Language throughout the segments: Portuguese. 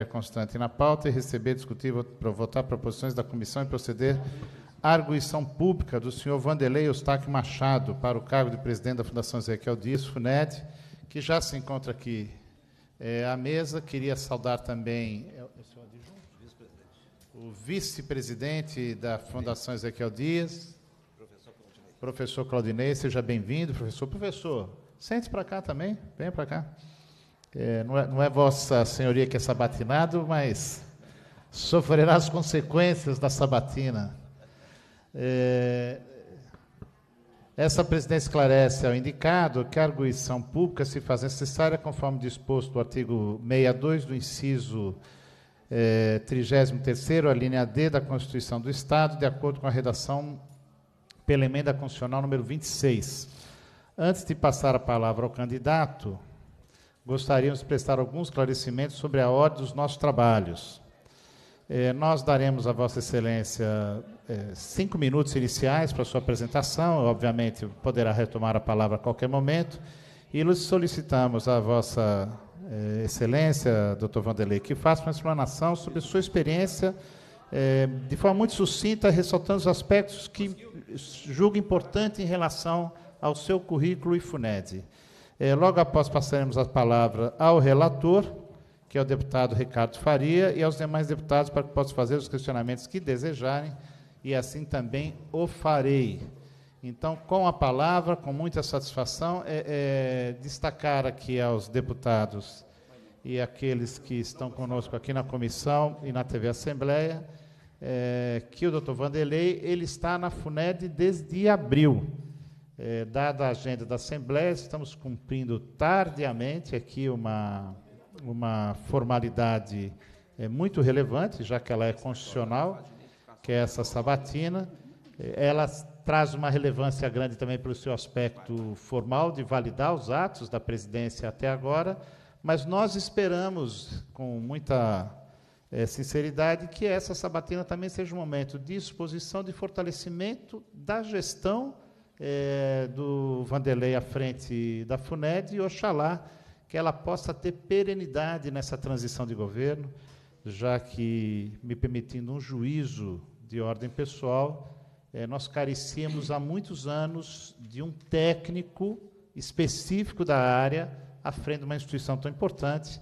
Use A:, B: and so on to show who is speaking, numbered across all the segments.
A: É constante na pauta e receber, discutir, votar proposições da comissão e proceder à arguição pública do senhor Vanderlei Eustáquio Machado para o cargo de presidente da Fundação Ezequiel Dias, FUNED, que já se encontra aqui é, à mesa. Queria saudar também é, o vice-presidente da Fundação Ezequiel Dias, professor Claudinei. Seja bem-vindo, professor. Professor, sente para cá também, venha para cá. É, não, é, não é Vossa Senhoria que é sabatinado, mas sofrerá as consequências da sabatina. É, essa presidência esclarece ao indicado que a arguição pública se faz necessária conforme disposto no artigo 62 do inciso é, 33 a linha D da Constituição do Estado, de acordo com a redação pela emenda constitucional número 26. Antes de passar a palavra ao candidato, gostaríamos de prestar alguns esclarecimentos sobre a ordem dos nossos trabalhos. É, nós daremos a Vossa Excelência é, cinco minutos iniciais para a sua apresentação, obviamente poderá retomar a palavra a qualquer momento, e solicitamos à Vossa é, Excelência, Dr. Vanderlei, que faça uma explanação sobre sua experiência é, de forma muito sucinta, ressaltando os aspectos que julga importante em relação ao seu currículo e FUNED. É, logo após passaremos a palavra ao relator, que é o deputado Ricardo Faria, e aos demais deputados para que possam fazer os questionamentos que desejarem, e assim também o farei. Então, com a palavra, com muita satisfação, é, é, destacar aqui aos deputados e aqueles que estão conosco aqui na comissão e na TV Assembleia, é, que o doutor Vanderlei ele está na FUNED desde abril. É, dada a agenda da Assembleia, estamos cumprindo tardiamente aqui uma, uma formalidade é, muito relevante, já que ela é constitucional, que é essa sabatina. É, ela traz uma relevância grande também pelo seu aspecto formal de validar os atos da presidência até agora, mas nós esperamos, com muita é, sinceridade, que essa sabatina também seja um momento de exposição, de fortalecimento da gestão é, do Vanderlei à frente da FUNED e Oxalá que ela possa ter perenidade nessa transição de governo, já que, me permitindo um juízo de ordem pessoal, é, nós carecíamos há muitos anos de um técnico específico da área à frente de uma instituição tão importante.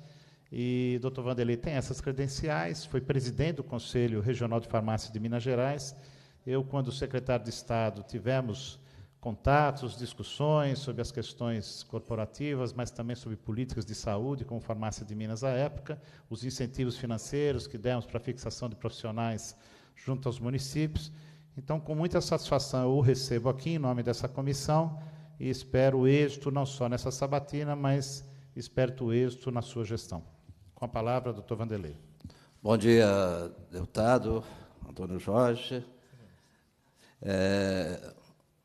A: E o Dr. Vanderlei tem essas credenciais, foi presidente do Conselho Regional de Farmácia de Minas Gerais. Eu, quando secretário de Estado, tivemos contatos, discussões sobre as questões corporativas, mas também sobre políticas de saúde, como Farmácia de Minas à época, os incentivos financeiros que demos para a fixação de profissionais junto aos municípios. Então, com muita satisfação, eu o recebo aqui em nome dessa comissão e espero êxito não só nessa sabatina, mas espero êxito na sua gestão. Com a palavra, doutor Vanderlei.
B: Bom dia, deputado Antônio Jorge. É,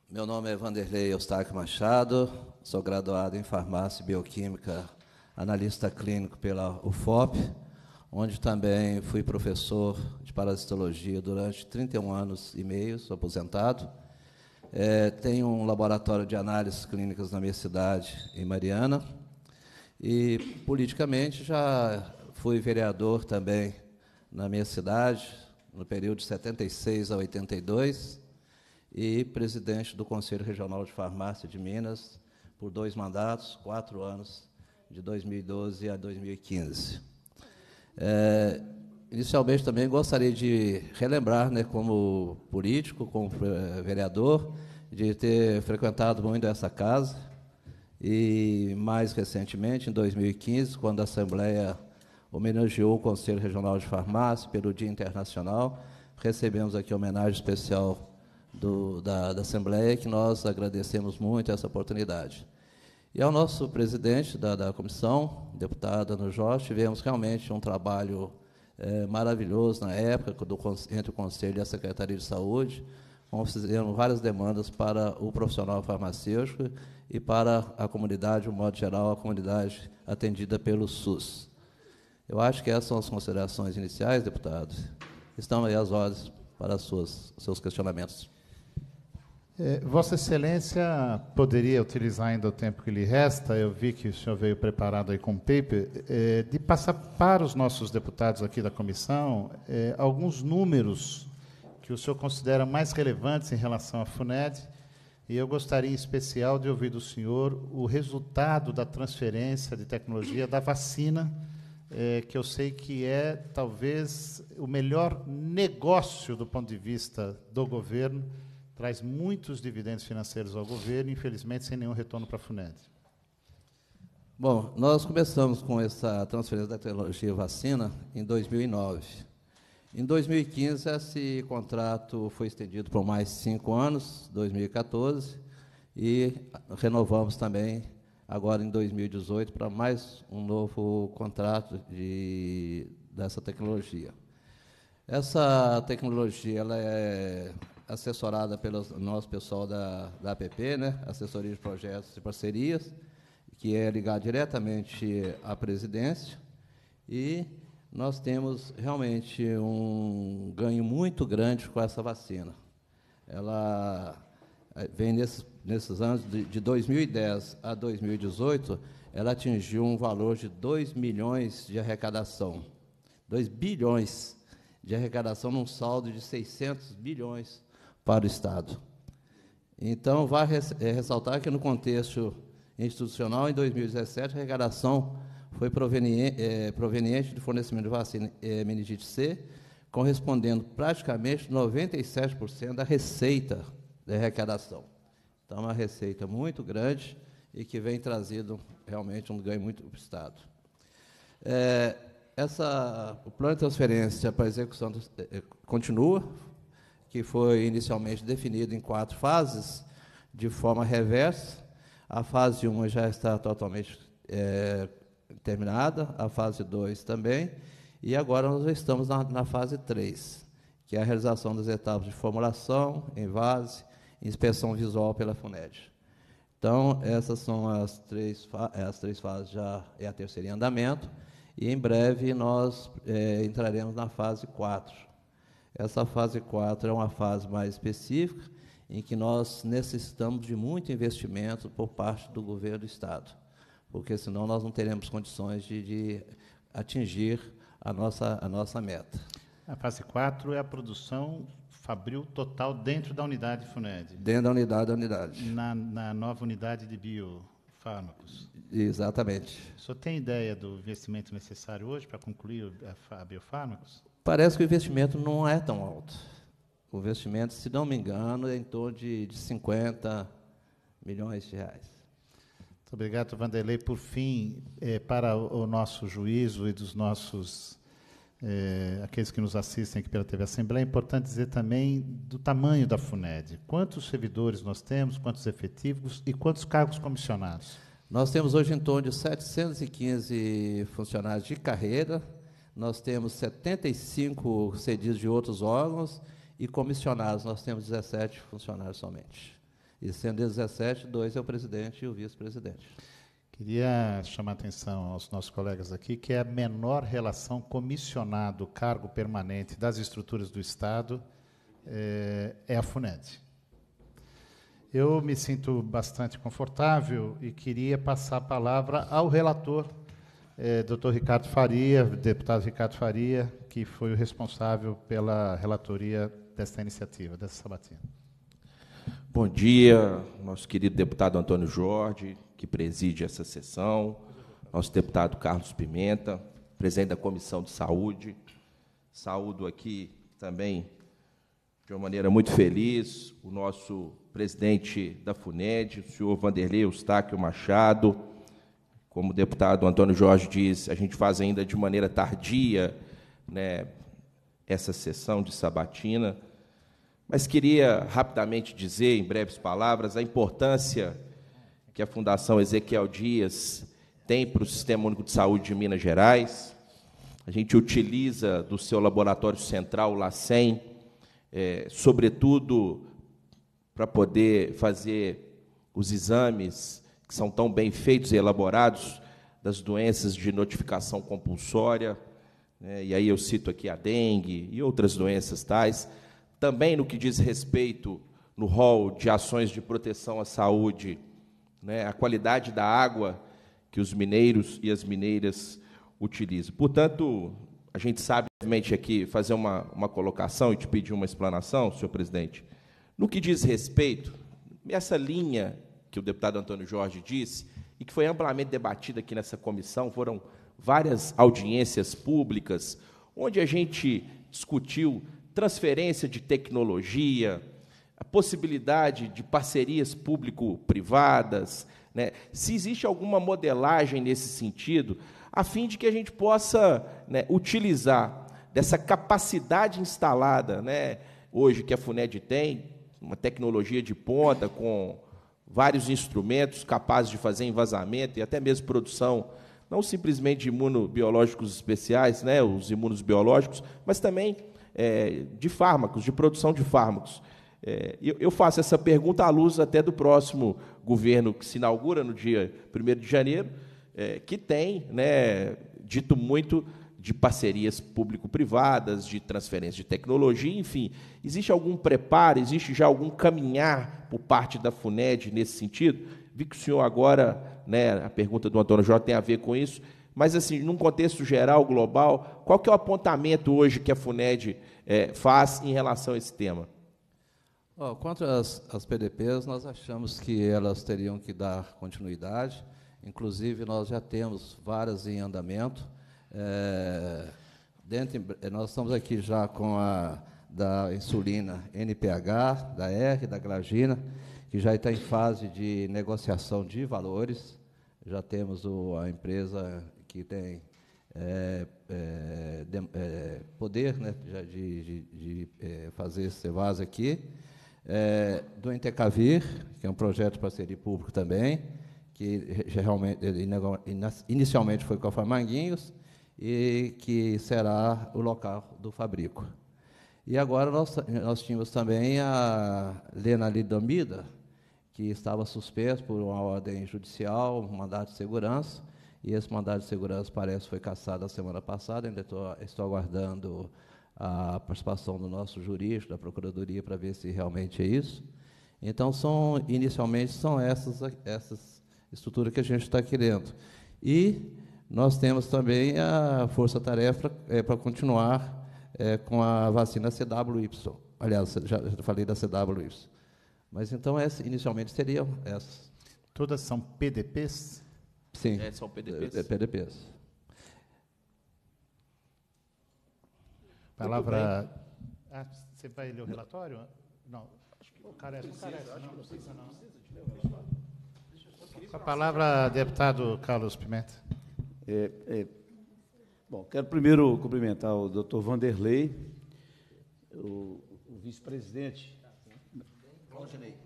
B: meu nome é Vanderlei Eustáquio Machado, sou graduado em Farmácia e Bioquímica, analista clínico pela UFOP, onde também fui professor de parasitologia durante 31 anos e meio, sou aposentado. É, tenho um laboratório de análises clínicas na minha cidade, em Mariana, e politicamente já fui vereador também na minha cidade, no período de 76 a 82 e presidente do Conselho Regional de Farmácia de Minas por dois mandatos, quatro anos, de 2012 a 2015. É, inicialmente, também gostaria de relembrar, né, como político, como é, vereador, de ter frequentado muito essa casa e, mais recentemente, em 2015, quando a Assembleia homenageou o Conselho Regional de Farmácia pelo Dia Internacional, recebemos aqui homenagem especial do, da, da Assembleia, que nós agradecemos muito essa oportunidade. E ao nosso presidente da, da comissão, deputada Ana Jorge, tivemos realmente um trabalho é, maravilhoso na época do, entre o Conselho e a Secretaria de Saúde, onde fizemos várias demandas para o profissional farmacêutico e para a comunidade, de um modo geral, a comunidade atendida pelo SUS. Eu acho que essas são as considerações iniciais, deputados. Estão aí as ordens para os seus questionamentos.
A: É, Vossa Excelência poderia utilizar ainda o tempo que lhe resta, eu vi que o senhor veio preparado aí com um paper, é, de passar para os nossos deputados aqui da comissão é, alguns números que o senhor considera mais relevantes em relação à FUNED, e eu gostaria em especial de ouvir do senhor o resultado da transferência de tecnologia da vacina, que eu sei que é talvez o melhor negócio do ponto de vista do governo traz muitos dividendos financeiros ao governo, infelizmente sem nenhum retorno para a FUNED.
B: Bom, nós começamos com essa transferência da tecnologia vacina em 2009. Em 2015, esse contrato foi estendido por mais cinco anos, 2014, e renovamos também agora em 2018 para mais um novo contrato de, dessa tecnologia. Essa tecnologia ela é assessorada pelo nosso pessoal da, da APP, né? Assessoria de Projetos e Parcerias, que é ligada diretamente à presidência. E nós temos realmente um ganho muito grande com essa vacina. Ela eh, vem nesses, nesses anos, de, de 2010 a 2018, ela atingiu um valor de 2 milhões de arrecadação. 2 bilhões de arrecadação num saldo de 600 bilhões para o Estado. Então, vai eh, ressaltar que, no contexto institucional, em 2017, a arrecadação foi proveniente, eh, é, proveniente do fornecimento de vacina é, meningite C, correspondendo praticamente 97% da receita da arrecadação. Então, uma receita muito grande e que vem trazido realmente um ganho muito para o Estado. É, essa, o plano de transferência para execução continua, que foi inicialmente definido em quatro fases, de forma reversa. A fase 1 já está totalmente é, terminada, a fase 2 também, e agora nós estamos na, na fase 3, que é a realização das etapas de formulação, envase, inspeção visual pela FUNED. Então, essas são as três, as três fases, já é a terceira em andamento, e em breve nós é, entraremos na fase 4, essa fase 4 é uma fase mais específica, em que nós necessitamos de muito investimento por parte do governo do Estado, porque senão nós não teremos condições de, de atingir a nossa, a nossa meta.
A: A fase 4 é a produção fabril total dentro da unidade FUNED. Dentro da unidade
B: da unidade.
A: Na, na nova unidade de biofármacos.
B: Exatamente.
A: O senhor tem ideia do investimento necessário hoje para concluir a, a biofármacos? Parece que
B: o investimento não é tão alto. O investimento, se não me engano,
A: é em torno de, de 50 milhões de reais. Muito obrigado, Vanderlei. Por fim, eh, para o nosso juízo e dos nossos eh, aqueles que nos assistem aqui pela TV Assembleia, é importante dizer também do tamanho da FUNED. Quantos servidores nós temos, quantos efetivos e quantos cargos comissionados? Nós
B: temos hoje em torno de 715 funcionários de carreira, nós temos 75 cedidos de outros órgãos e comissionados, nós temos 17 funcionários somente. E sendo 17, dois é o presidente e o vice-presidente.
A: Queria chamar a atenção aos nossos colegas aqui que é a menor relação comissionado cargo permanente das estruturas do Estado é, é a FUNED. Eu me sinto bastante confortável e queria passar a palavra ao relator é, Dr. Ricardo Faria, deputado Ricardo Faria, que foi o responsável pela relatoria desta iniciativa, dessa sabatina.
C: Bom dia, nosso querido deputado Antônio Jorge, que preside essa sessão, nosso deputado Carlos Pimenta, presidente da Comissão de Saúde. Saúdo aqui também, de uma maneira muito feliz, o nosso presidente da FUNED, o senhor Vanderlei Eustáquio Machado, como o deputado Antônio Jorge diz, a gente faz ainda de maneira tardia né, essa sessão de sabatina, mas queria rapidamente dizer, em breves palavras, a importância que a Fundação Ezequiel Dias tem para o Sistema Único de Saúde de Minas Gerais. A gente utiliza do seu laboratório central, o LACEN, é, sobretudo para poder fazer os exames que são tão bem feitos e elaborados, das doenças de notificação compulsória, né, e aí eu cito aqui a dengue e outras doenças tais. Também no que diz respeito no rol de ações de proteção à saúde, né, a qualidade da água que os mineiros e as mineiras utilizam. Portanto, a gente sabe, obviamente, aqui fazer uma, uma colocação e te pedir uma explanação, senhor presidente. No que diz respeito, essa linha que o deputado Antônio Jorge disse, e que foi amplamente debatida aqui nessa comissão, foram várias audiências públicas, onde a gente discutiu transferência de tecnologia, a possibilidade de parcerias público-privadas, né? se existe alguma modelagem nesse sentido, a fim de que a gente possa né, utilizar dessa capacidade instalada né, hoje que a FUNED tem, uma tecnologia de ponta com vários instrumentos capazes de fazer envasamento e até mesmo produção, não simplesmente de imunobiológicos especiais, né, os imunos biológicos, mas também é, de fármacos, de produção de fármacos. É, eu, eu, faço essa pergunta à luz até do próximo governo que se inaugura no dia 1 de janeiro, é, que tem né, dito muito de parcerias público-privadas, de transferência de tecnologia, enfim. Existe algum preparo, existe já algum caminhar por parte da FUNED nesse sentido? Vi que o senhor agora, né, a pergunta do Antônio Jorge tem a ver com isso, mas assim, num contexto geral, global, qual que é o apontamento hoje que a FUNED é, faz em relação a esse tema?
B: Oh, quanto às, às PDPs, nós achamos que elas teriam que dar continuidade, inclusive nós já temos várias em andamento, é, dentro, é, nós estamos aqui já com a da insulina NPH, da R, da glagina, que já está em fase de negociação de valores. Já temos o, a empresa que tem é, é, de, é, poder né, de, de, de é, fazer esse vaso aqui. É, do Entecavir, que é um projeto de parceria público também, que realmente, inicialmente foi com a Farmanguinhos e que será o local do fabrico. E agora nós, nós tínhamos também a lenalidomida, que estava suspenso por uma ordem judicial, um mandado de segurança, e esse mandado de segurança parece foi cassado a semana passada, ainda estou, estou aguardando a participação do nosso jurista, da Procuradoria, para ver se realmente é isso. Então, são, inicialmente, são essas, essas estruturas que a gente está querendo. E nós temos também a força-tarefa é, para continuar é, com a vacina CWY. Aliás, já, já falei da CWY. Mas então, essa, inicialmente, seriam essas. Todas são PDPs? Sim. É, são PDPs? É, PDPs.
A: Palavra. Ah, você vai ler o relatório? Não. Acho que o cara é Acho não, que precisa, não. o relatório. A palavra, deputado Carlos Pimenta.
D: É, é, bom, quero primeiro cumprimentar o doutor Vanderlei, o, o vice-presidente.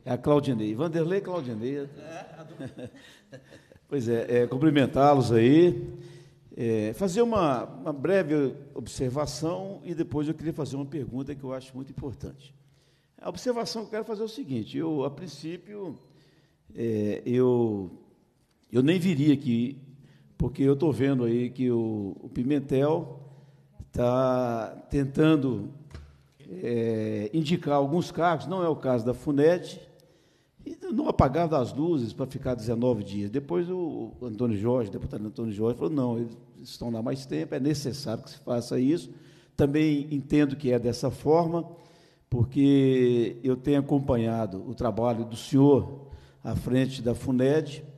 A: É a Claudinei.
D: Vanderlei Claudinei. É, pois é, é cumprimentá-los aí. É, fazer uma, uma breve observação e depois eu queria fazer uma pergunta que eu acho muito importante. A observação que eu quero fazer é o seguinte: eu, a princípio, é, eu, eu nem viria aqui porque eu estou vendo aí que o, o Pimentel está tentando é, indicar alguns cargos, não é o caso da FUNED, e não apagar das luzes para ficar 19 dias. Depois o Antônio Jorge, o deputado Antônio Jorge, falou: não, eles estão lá mais tempo, é necessário que se faça isso. Também entendo que é dessa forma, porque eu tenho acompanhado o trabalho do senhor à frente da FUNED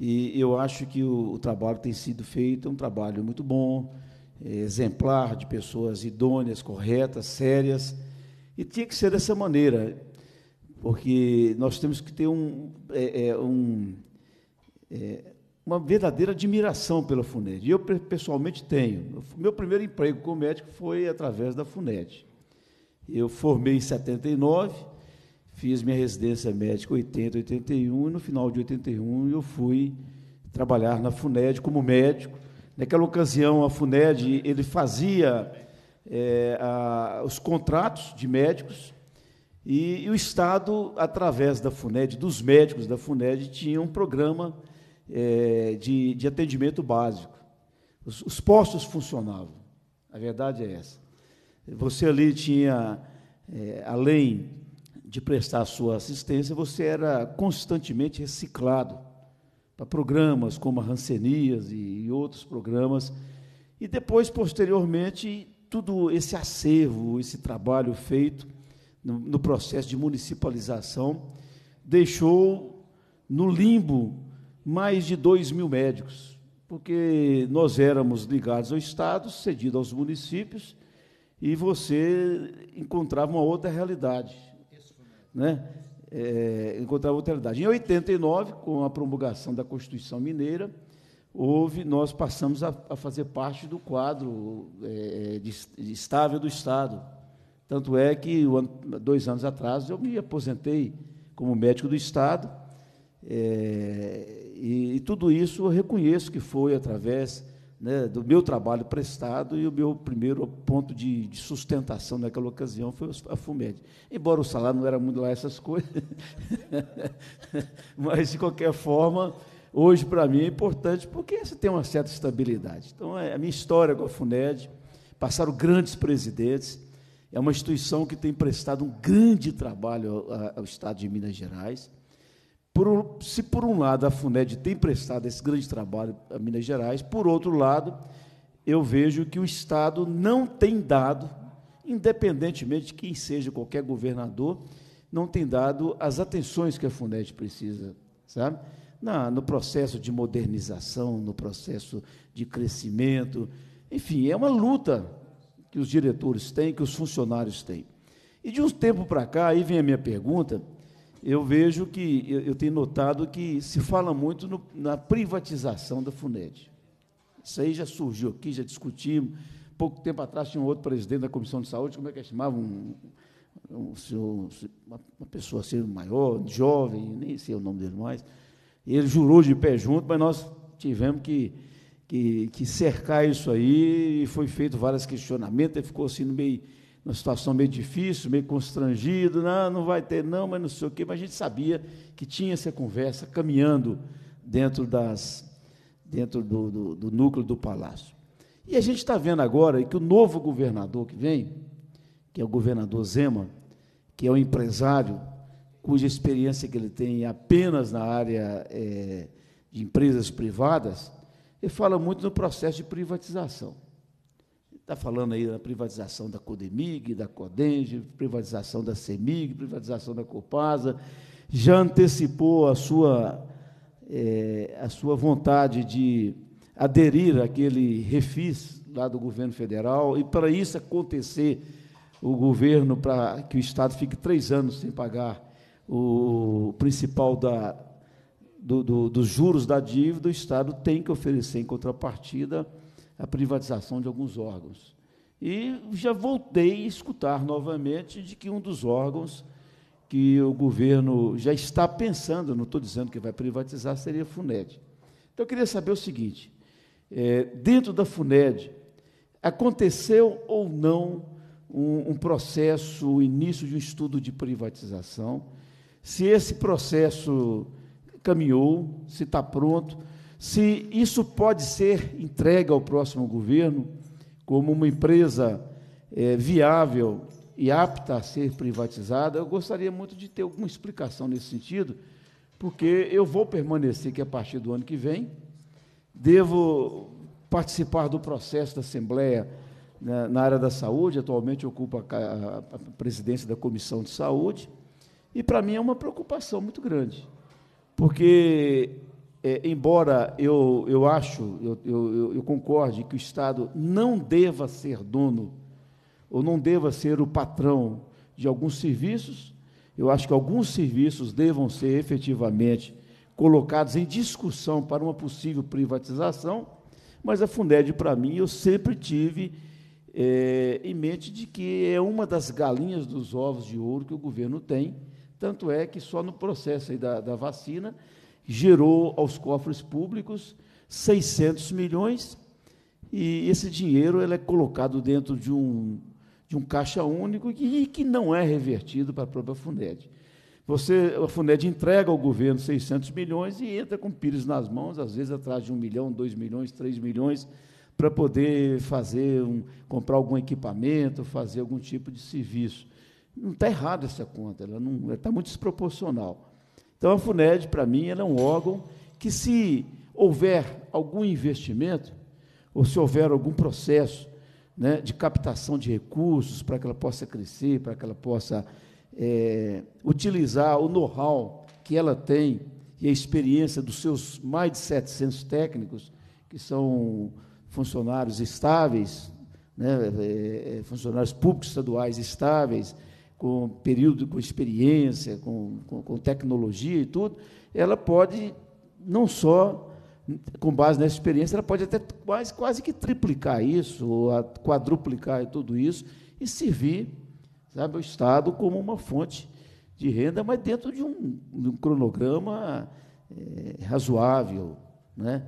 D: e eu acho que o, o trabalho tem sido feito, é um trabalho muito bom, é exemplar, de pessoas idôneas, corretas, sérias. E tinha que ser dessa maneira, porque nós temos que ter um, é, é, um é, uma verdadeira admiração pela FUNED. Eu, pessoalmente, tenho. Meu primeiro emprego como médico foi através da FUNED. Eu formei em 79 Fiz minha residência médica em 80, 81, e no final de 81 eu fui trabalhar na FUNED como médico. Naquela ocasião, a FUNED ele fazia é, a, os contratos de médicos e, e, o Estado, através da FUNED, dos médicos da FUNED, tinha um programa é, de, de atendimento básico. Os, os postos funcionavam, a verdade é essa. Você ali tinha, é, além de prestar sua assistência, você era constantemente reciclado para programas como a Rancenias e, e outros programas. E depois, posteriormente, todo esse acervo, esse trabalho feito no, no processo de municipalização, deixou no limbo mais de 2 mil médicos, porque nós éramos ligados ao Estado, cedido aos municípios, e você encontrava uma outra realidade né, é, encontrava outra Em 89, com a promulgação da Constituição Mineira, houve, nós passamos a, a fazer parte do quadro é, de, de estável do Estado. Tanto é que, dois anos atrás, eu me aposentei como médico do Estado, é, e, e, tudo isso eu reconheço que foi através né, do meu trabalho prestado e o meu primeiro ponto de, de sustentação naquela ocasião foi a FUMED. Embora o salário não era muito lá essas coisas, mas, de qualquer forma, hoje para mim é importante porque você tem uma certa estabilidade. Então, é a minha história com a FUNED, passaram grandes presidentes, é uma instituição que tem prestado um grande trabalho ao, ao Estado de Minas Gerais, por, se por um lado a FUNED tem prestado esse grande trabalho a Minas Gerais, por outro lado, eu vejo que o Estado não tem dado, independentemente de quem seja qualquer governador, não tem dado as atenções que a FUNED precisa, sabe? Na, no processo de modernização, no processo de crescimento, enfim, é uma luta que os diretores têm, que os funcionários têm. E de um tempo para cá, aí vem a minha pergunta, eu vejo que, eu, eu tenho notado que se fala muito no, na privatização da FUNED. Isso aí já surgiu aqui, já discutimos. Pouco tempo atrás tinha um outro presidente da Comissão de Saúde, como é que chamava? Um, um senhor, uma pessoa assim maior, jovem, nem sei o nome dele mais. Ele jurou de pé junto, mas nós tivemos que, que, que cercar isso aí, e foi feito vários questionamentos, e ficou assim no meio numa situação meio difícil, meio constrangido, não, não vai ter não, mas não sei o quê, mas a gente sabia que tinha essa conversa caminhando dentro, das, dentro do, do, do núcleo do palácio. E a gente está vendo agora que o novo governador que vem, que é o governador Zema, que é um empresário cuja experiência que ele tem apenas na área é, de empresas privadas, ele fala muito no processo de privatização está falando aí da privatização da Codemig, da Codenge, privatização da Semig, privatização da Copasa, já antecipou a sua, é, a sua vontade de aderir àquele refis lá do governo federal, e para isso acontecer, o governo, para que o Estado fique três anos sem pagar o principal da, do, do, dos juros da dívida, o Estado tem que oferecer em contrapartida a privatização de alguns órgãos. E já voltei a escutar novamente de que um dos órgãos que o governo já está pensando, não estou dizendo que vai privatizar, seria a FUNED. Então, eu queria saber o seguinte: é, dentro da FUNED, aconteceu ou não um, um processo, o início de um estudo de privatização? Se esse processo caminhou, se está pronto, se isso pode ser entregue ao próximo governo como uma empresa é, viável e apta a ser privatizada, eu gostaria muito de ter alguma explicação nesse sentido, porque eu vou permanecer que a partir do ano que vem devo participar do processo da Assembleia na, né, na área da saúde, atualmente ocupa a presidência da Comissão de Saúde, e para mim é uma preocupação muito grande, porque é, embora eu, eu acho, eu, eu, eu concorde que o Estado não deva ser dono ou não deva ser o patrão de alguns serviços, eu acho que alguns serviços devam ser efetivamente colocados em discussão para uma possível privatização, mas a Fundeb para mim, eu sempre tive é, em mente de que é uma das galinhas dos ovos de ouro que o governo tem, tanto é que só no processo da, da vacina gerou aos cofres públicos 600 milhões e esse dinheiro ele é colocado dentro de um, de um caixa único e que não é revertido para a própria Funed. Você, a Funed entrega ao governo 600 milhões e entra com pires nas mãos, às vezes atrás de um milhão, dois milhões, três milhões, para poder fazer um, comprar algum equipamento, fazer algum tipo de serviço. Não está errado essa conta, ela não está muito desproporcional. Então, a FUNED, para mim, ela é um órgão que, se houver algum investimento, ou se houver algum processo né, de captação de recursos para que ela possa crescer, para que ela possa é, utilizar o know-how que ela tem e a experiência dos seus mais de 700 técnicos, que são funcionários estáveis, né, é, é, funcionários públicos estaduais estáveis, com período, com experiência, com, com, com tecnologia e tudo, ela pode não só com base nessa experiência, ela pode até quase, quase que triplicar isso, ou quadruplicar e tudo isso, e servir sabe, o Estado como uma fonte de renda, mas dentro de um, de um cronograma é, razoável, né?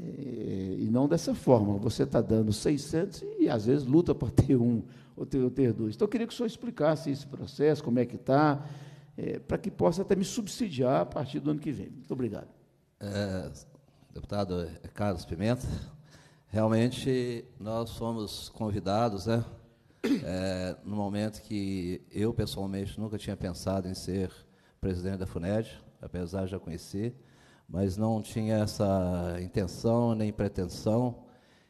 D: É, e não dessa forma. Você está dando 600 e, às vezes, luta para ter um, ou ter, dois. Então, eu queria que o senhor explicasse esse processo, como é que está, é, para que possa até me subsidiar a partir do ano que vem. Muito obrigado.
B: É, deputado é, Carlos Pimenta, realmente nós fomos convidados, né, é, no momento que eu pessoalmente nunca tinha pensado em ser presidente da FUNED, apesar de já conhecer, mas não tinha essa intenção nem pretensão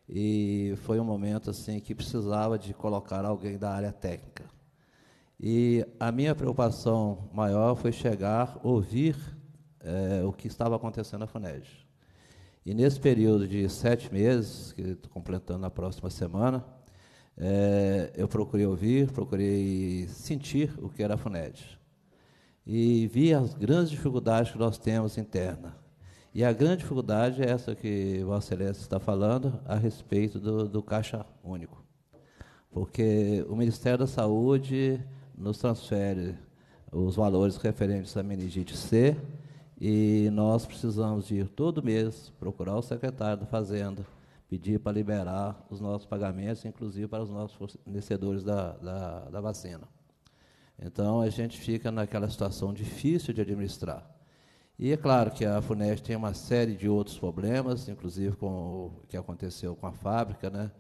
B: e foi um momento assim que precisava de colocar alguém da área técnica. E a minha preocupação maior foi chegar, ouvir é, o que estava acontecendo na FUNED. E nesse período de sete meses, que estou completando na próxima semana, é, eu procurei ouvir, procurei sentir o que era a FUNED. E vi as grandes dificuldades que nós temos interna e a grande dificuldade é essa que Vossa Excelência está falando a respeito do, do caixa único. Porque o Ministério da Saúde nos transfere os valores referentes à meningite C e nós precisamos ir todo mês procurar o secretário da Fazenda, pedir para liberar os nossos pagamentos, inclusive para os nossos fornecedores da, da, da vacina. Então, a gente fica naquela situação difícil de administrar. E é claro que a FUNES tem uma série de outros problemas, inclusive com o que aconteceu com a fábrica, né?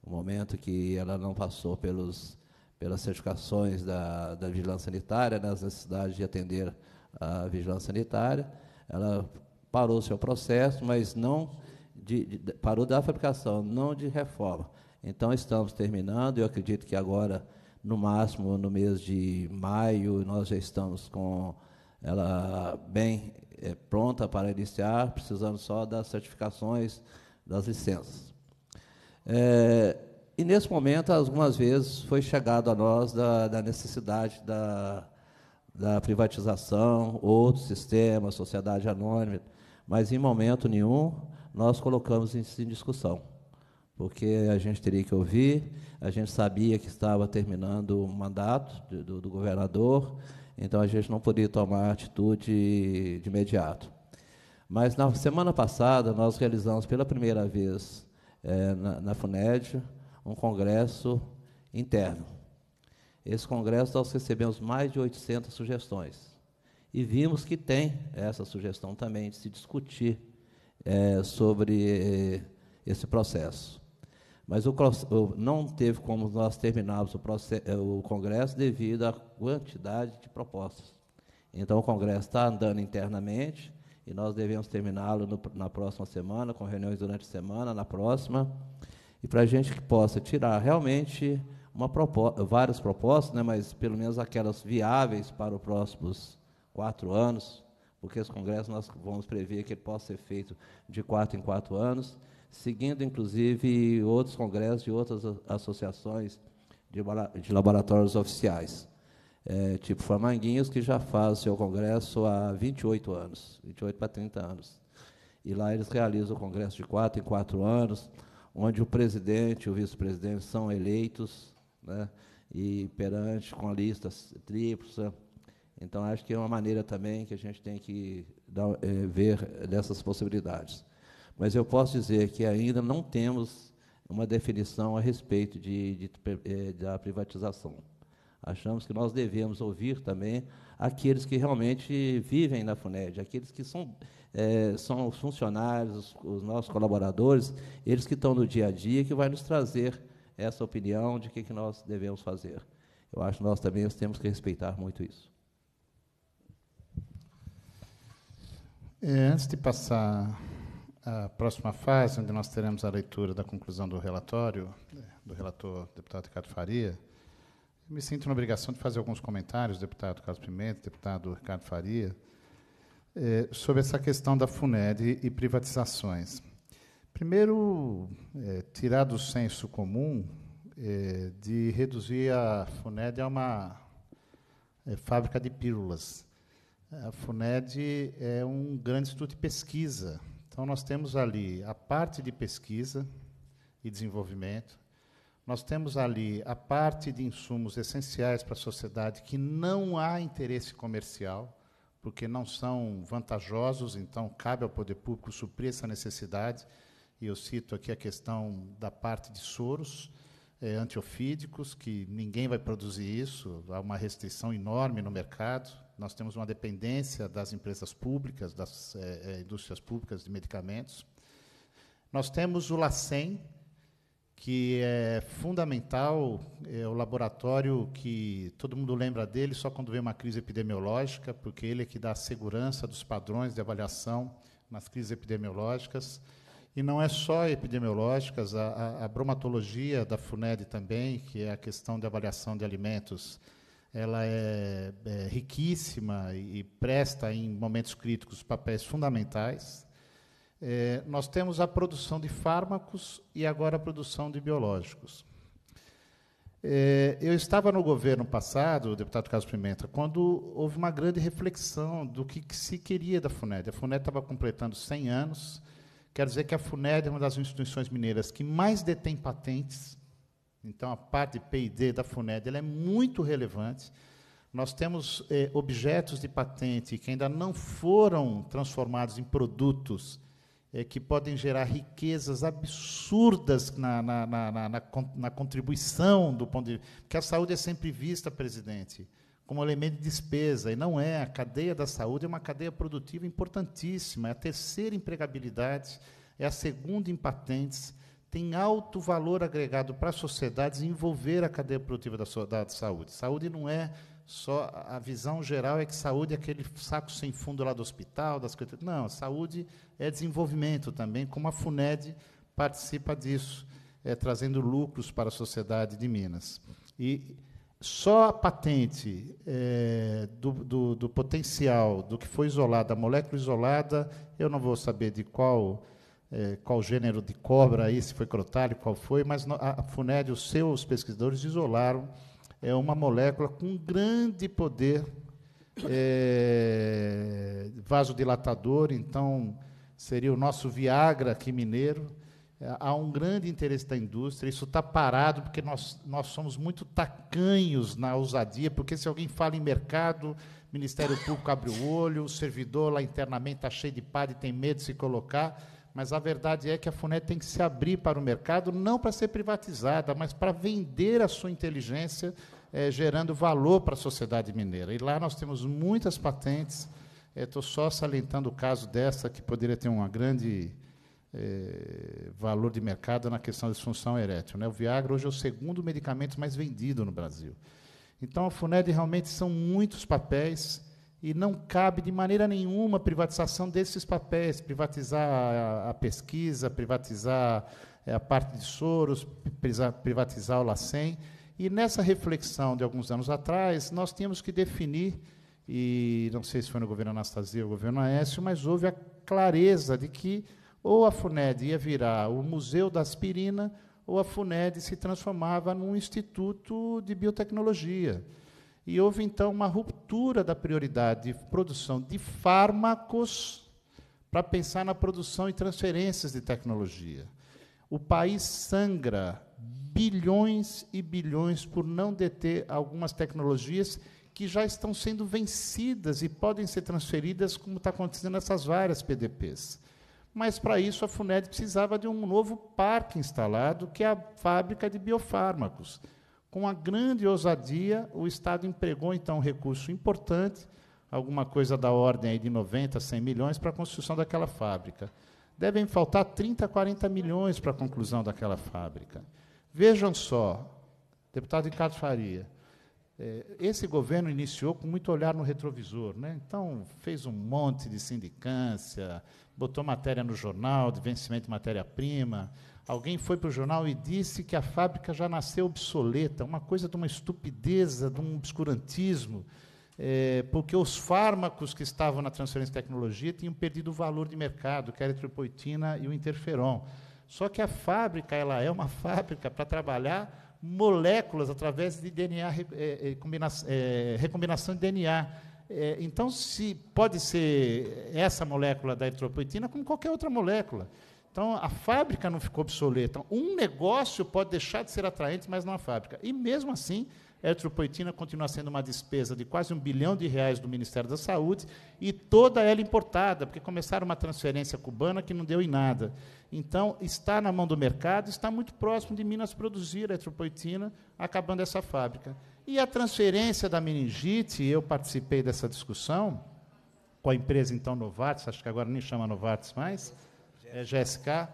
B: o momento que ela não passou pelos, pelas certificações da, da vigilância sanitária, né? as necessidades de atender a vigilância sanitária. Ela parou o seu processo, mas não de, de, parou da fabricação, não de reforma. Então, estamos terminando, eu acredito que agora, no máximo, no mês de maio, nós já estamos com ela bem é, pronta para iniciar, precisando só das certificações das licenças. É, e nesse momento, algumas vezes foi chegado a nós da, da necessidade da, da privatização, outro sistema, sociedade anônima, mas em momento nenhum nós colocamos isso em discussão, porque a gente teria que ouvir, a gente sabia que estava terminando o mandato do, do governador, então a gente não podia tomar atitude de imediato. Mas na semana passada nós realizamos pela primeira vez é, na, na FUNED um congresso interno. Esse congresso nós recebemos mais de 800 sugestões e vimos que tem essa sugestão também de se discutir é, sobre é, esse processo. Mas o, não teve como nós terminarmos o, eh, o Congresso devido à quantidade de propostas. Então, o Congresso está andando internamente e nós devemos terminá-lo na próxima semana, com reuniões durante a semana, na próxima, e para a gente que possa tirar realmente uma proposta, várias propostas, né, mas pelo menos aquelas viáveis para os próximos quatro anos, porque esse Congresso nós vamos prever que ele possa ser feito de quatro em quatro anos, seguindo inclusive outros congressos e outras associações de, de laboratórios oficiais, é, tipo Formanguinhos, que já faz seu congresso há 28 anos, 28 para 30 anos. E lá eles realizam o congresso de quatro em quatro anos, onde o presidente e o vice-presidente são eleitos, né, e perante com a lista tríplice. Então, acho que é uma maneira também que a gente tem que dar, é, ver dessas possibilidades mas eu posso dizer que ainda não temos uma definição a respeito de, de, de, eh, da privatização. Achamos que nós devemos ouvir também aqueles que realmente vivem na FUNED, aqueles que são, é, são os funcionários, os nossos colaboradores, eles que estão no dia a dia, que vai nos trazer essa opinião de o que, que nós devemos fazer. Eu acho que nós também nós temos que respeitar muito isso.
A: É, antes de passar a próxima fase, onde nós teremos a leitura da conclusão do relatório, né, do relator deputado Ricardo Faria, me sinto na obrigação de fazer alguns comentários, deputado Carlos Pimenta, deputado Ricardo Faria, eh, sobre essa questão da FUNED e privatizações. Primeiro, eh, tirar do senso comum eh, de reduzir a FUNED a uma eh, fábrica de pílulas. A FUNED é um grande instituto de pesquisa então, nós temos ali a parte de pesquisa e desenvolvimento, nós temos ali a parte de insumos essenciais para a sociedade que não há interesse comercial, porque não são vantajosos, então cabe ao poder público suprir essa necessidade. E eu cito aqui a questão da parte de soros é, antiofídicos, que ninguém vai produzir isso, há uma restrição enorme no mercado, nós temos uma dependência das empresas públicas, das é, indústrias públicas de medicamentos. Nós temos o LACEN, que é fundamental, é o laboratório que todo mundo lembra dele só quando vem uma crise epidemiológica, porque ele é que dá a segurança dos padrões de avaliação nas crises epidemiológicas. E não é só epidemiológicas, a, a, a bromatologia da FUNED também, que é a questão de avaliação de alimentos, ela é, é riquíssima e, e presta em momentos críticos papéis fundamentais. É, nós temos a produção de fármacos e agora a produção de biológicos. É, eu estava no governo passado, deputado Carlos Pimenta, quando houve uma grande reflexão do que, que se queria da FUNED. A FUNED estava completando 100 anos, quer dizer que a FUNED é uma das instituições mineiras que mais detém patentes então, a parte de P&D da FUNED ela é muito relevante. Nós temos eh, objetos de patente que ainda não foram transformados em produtos eh, que podem gerar riquezas absurdas na, na, na, na, contribuição do ponto de Porque a saúde é sempre vista, presidente, como elemento de despesa, e não é. A cadeia da saúde é uma cadeia produtiva importantíssima, é a terceira empregabilidade, é a segunda em patentes, tem alto valor agregado para a sociedade desenvolver a cadeia produtiva da, da saúde. Saúde não é só a visão geral é que saúde é aquele saco sem fundo lá do hospital, das coisas. Não, saúde é desenvolvimento também, como a FUNED participa disso, é, trazendo lucros para a sociedade de Minas. E só a patente é, do, do, do, potencial do que foi isolada, a molécula isolada, eu não vou saber de qual é, qual gênero de cobra aí, se foi crotalho, qual foi, mas a FUNED, os seus pesquisadores isolaram é uma molécula com grande poder é, vasodilatador, então seria o nosso Viagra aqui mineiro. É, há um grande interesse da indústria, isso está parado porque nós, nós somos muito tacanhos na ousadia, porque se alguém fala em mercado, Ministério Público abre o olho, o servidor lá internamente está cheio de padre, tem medo de se colocar. Mas a verdade é que a FUNET tem que se abrir para o mercado, não para ser privatizada, mas para vender a sua inteligência, eh, gerando valor para a sociedade mineira. E lá nós temos muitas patentes. Estou eh, só salientando o caso dessa, que poderia ter um grande eh, valor de mercado na questão da disfunção erétil. Né? O Viagra hoje é o segundo medicamento mais vendido no Brasil. Então, a FUNED realmente são muitos papéis e não cabe de maneira nenhuma privatização desses papéis, privatizar a, pesquisa, privatizar eh, a parte de soros, privatizar o LACEN. E nessa reflexão de alguns anos atrás, nós tínhamos que definir, e não sei se foi no governo Anastasia ou no governo Aécio, mas houve a clareza de que ou a FUNED ia virar o Museu da Aspirina, ou a FUNED se transformava num instituto de biotecnologia. E houve então uma ruptura da prioridade de produção de fármacos para pensar na produção e transferências de tecnologia. O país sangra bilhões e bilhões por não deter algumas tecnologias que já estão sendo vencidas e podem ser transferidas, como está acontecendo nessas várias PDPs. Mas, para isso, a FUNED precisava de um novo parque instalado, que é a fábrica de biofármacos. Com uma grande ousadia, o Estado empregou então um recurso importante, alguma coisa da ordem de 90, 100 milhões, para a construção daquela fábrica. Devem faltar 30, 40 milhões para a conclusão daquela fábrica. Vejam só, deputado Ricardo Faria, eh, esse governo iniciou com muito olhar no retrovisor, né? então fez um monte de sindicância, botou matéria no jornal de vencimento de matéria-prima, Alguém foi para o jornal e disse que a fábrica já nasceu obsoleta, uma coisa de uma estupidez, de um obscurantismo, é, porque os fármacos que estavam na transferência de tecnologia tinham perdido o valor de mercado, que era a eritropoetina e o interferon. Só que a fábrica ela é uma fábrica para trabalhar moléculas através de DNA, é, é, é, recombinação de DNA. É, então, se pode ser essa molécula da eritropoetina como qualquer outra molécula. Então, a fábrica não ficou obsoleta. Então, um negócio pode deixar de ser atraente, mas não a fábrica. E, mesmo assim, a eritropoetina continua sendo uma despesa de quase um bilhão de reais do Ministério da Saúde e toda ela importada, porque começaram uma transferência cubana que não deu em nada. Então, está na mão do mercado, está muito próximo de Minas produzir a eritropoetina, acabando essa fábrica. E a transferência da meningite, eu participei dessa discussão com a empresa, então, Novartis, acho que agora nem chama Novartis mais, é GSK. É,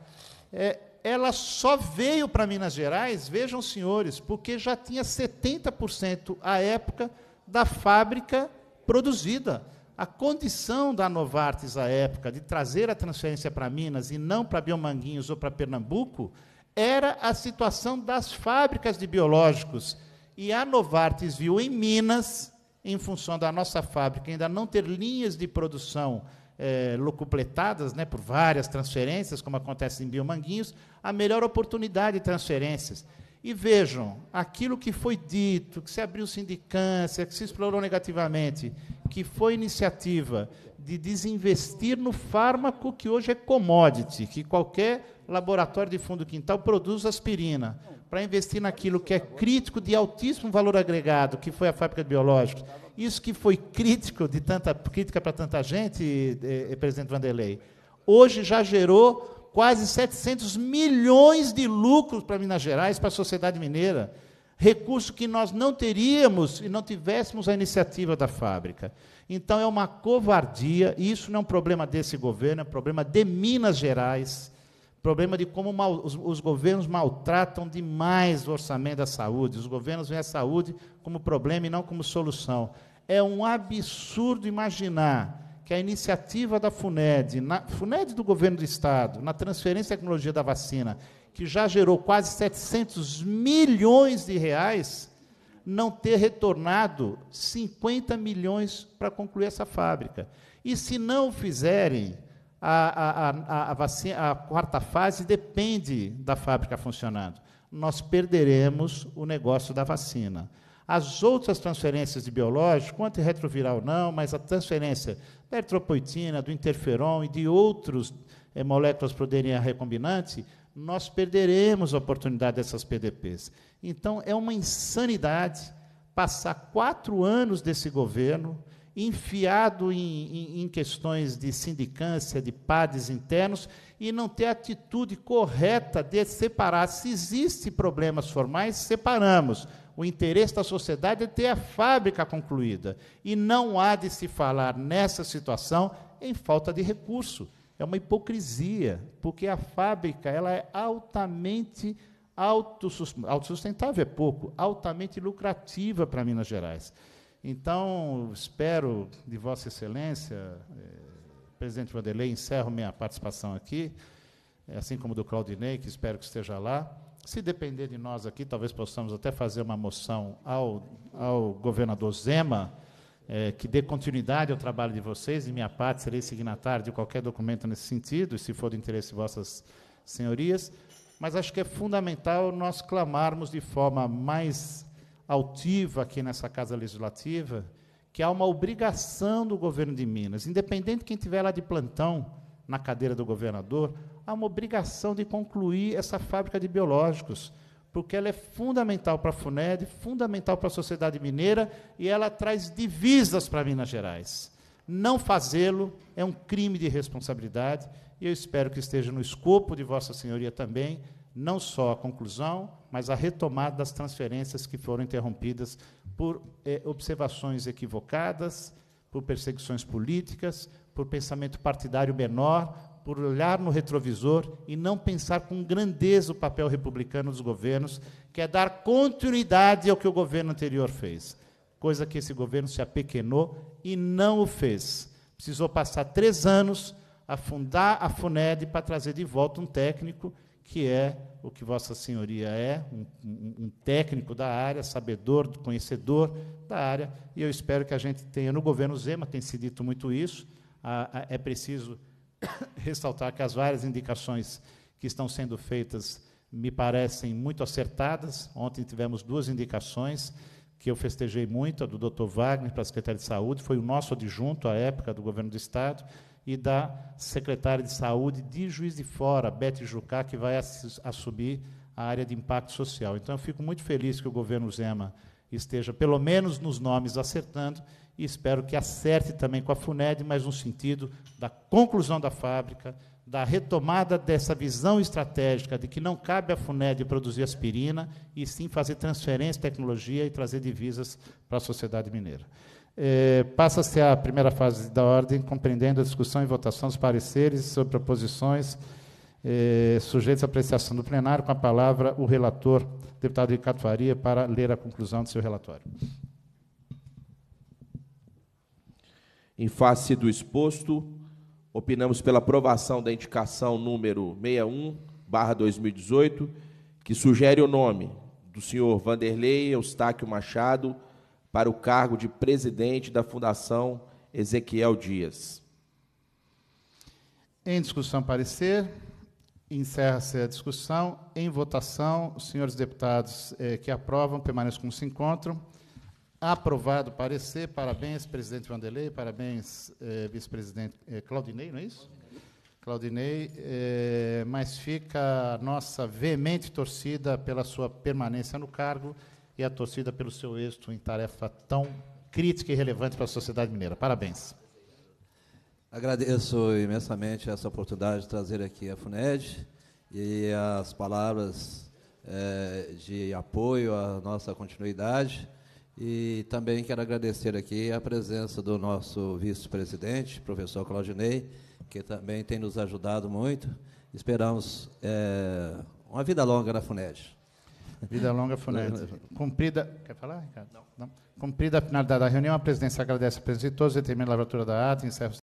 A: é, ela só veio para Minas Gerais, vejam senhores, porque já tinha 70% à época da fábrica produzida. A condição da Novartis à época de trazer a transferência para Minas e não para Biomanguinhos ou para Pernambuco era a situação das fábricas de biológicos. E a Novartis viu em Minas, em função da nossa fábrica ainda não ter linhas de produção é, locupletadas né, por várias transferências, como acontece em Biomanguinhos, a melhor oportunidade de transferências. E vejam, aquilo que foi dito, que se abriu sindicância, que se explorou negativamente, que foi iniciativa de desinvestir no fármaco que hoje é commodity, que qualquer laboratório de fundo quintal produz aspirina para investir naquilo que é crítico de altíssimo valor agregado, que foi a fábrica de biológicos. Isso que foi crítico de tanta crítica para tanta gente, eh, eh, presidente Vanderlei, hoje já gerou quase 700 milhões de lucros para Minas Gerais, para a sociedade mineira, recurso que nós não teríamos e não tivéssemos a iniciativa da fábrica. Então é uma covardia, e isso não é um problema desse governo, é um problema de Minas Gerais problema de como mal, os, os, governos maltratam demais o orçamento da saúde. Os governos veem a saúde como problema e não como solução. É um absurdo imaginar que a iniciativa da FUNED, na, FUNED do governo do Estado, na transferência de tecnologia da vacina, que já gerou quase 700 milhões de reais, não ter retornado 50 milhões para concluir essa fábrica. E se não fizerem, a, a, a, vacina, a quarta fase depende da fábrica funcionando. Nós perderemos o negócio da vacina. As outras transferências de biológico, quanto retroviral não, mas a transferência da eritropoetina, do interferon e de outros é, moléculas o DNA recombinante, nós perderemos a oportunidade dessas PDPs. Então, é uma insanidade passar quatro anos desse governo enfiado em, em, em questões de sindicância, de pades internos, e não ter a atitude correta de separar. Se existem problemas formais, separamos. O interesse da sociedade é ter a fábrica concluída. E não há de se falar nessa situação em falta de recurso. É uma hipocrisia, porque a fábrica ela é altamente autossustentável é pouco, altamente lucrativa para Minas Gerais. Então, espero de Vossa Excelência, eh, presidente Vanderlei, encerro minha participação aqui, eh, assim como do Claudinei, que espero que esteja lá. Se depender de nós aqui, talvez possamos até fazer uma moção ao, ao governador Zema, eh, que dê continuidade ao trabalho de vocês, e minha parte serei signatário de qualquer documento nesse sentido, se for do interesse de vossas senhorias, mas acho que é fundamental nós clamarmos de forma mais altiva aqui nessa Casa Legislativa que há uma obrigação do governo de Minas, independente de quem estiver lá de plantão na cadeira do governador, há uma obrigação de concluir essa fábrica de biológicos, porque ela é fundamental para a FUNED, fundamental para a sociedade mineira e ela traz divisas para Minas Gerais. Não fazê-lo é um crime de responsabilidade e eu espero que esteja no escopo de Vossa Senhoria também não só a conclusão, mas a retomada das transferências que foram interrompidas por eh, observações equivocadas, por perseguições políticas, por pensamento partidário menor, por olhar no retrovisor e não pensar com grandeza o papel republicano dos governos, que é dar continuidade ao que o governo anterior fez, coisa que esse governo se apequenou e não o fez. Precisou passar três anos a fundar a FUNED para trazer de volta um técnico que é o que Vossa Senhoria é, um, um, técnico da área, sabedor, conhecedor da área, e eu espero que a gente tenha, no governo Zema, tem se dito muito isso, a, a, é preciso ressaltar que as várias indicações que estão sendo feitas me parecem muito acertadas. Ontem tivemos duas indicações que eu festejei muito, a do Dr. Wagner para a Secretaria de Saúde, foi o nosso adjunto à época do governo do Estado, e da secretária de Saúde de Juiz de Fora, Beth Jucá, que vai assumir a área de impacto social. Então, eu fico muito feliz que o governo Zema esteja, pelo menos nos nomes, acertando, e espero que acerte também com a FUNED, mas no sentido da conclusão da fábrica, da retomada dessa visão estratégica de que não cabe à FUNED produzir aspirina, e sim fazer transferência de tecnologia e trazer divisas para a sociedade mineira. Eh, passa-se a primeira fase da ordem, compreendendo a discussão e votação dos pareceres sobre proposições eh, sujeitos à apreciação do plenário, com a palavra o relator, deputado Ricardo Faria, para ler a conclusão do seu relatório.
C: Em face do exposto, opinamos pela aprovação da indicação número 61, 2018, que sugere o nome do senhor Vanderlei Eustáquio Machado, para o cargo de presidente da Fundação Ezequiel
A: Dias. Em discussão, parecer. Encerra-se a discussão. Em votação, os senhores deputados eh, que aprovam permaneçam como se encontram. Aprovado o parecer. Parabéns, presidente Vanderlei. Parabéns, eh, vice-presidente eh, Claudinei, não é isso? Claudinei. Eh, mas fica a nossa veemente torcida pela sua permanência no cargo e a torcida pelo seu êxito em tarefa tão crítica e relevante para a sociedade mineira. Parabéns. Agradeço
B: imensamente essa oportunidade
A: de trazer aqui a FUNED
B: e as palavras é, de apoio à nossa continuidade. E também quero agradecer aqui a presença do nosso vice-presidente, professor Claudinei, que também tem nos ajudado muito. Esperamos
A: é, uma vida longa na FUNED. Vida longa funesta. Cumprida. Quer falar, Ricardo? Não. Não. Cumprida a finalidade da reunião, a presidência agradece a presença de todos, e termina a lavratura da ata, encerra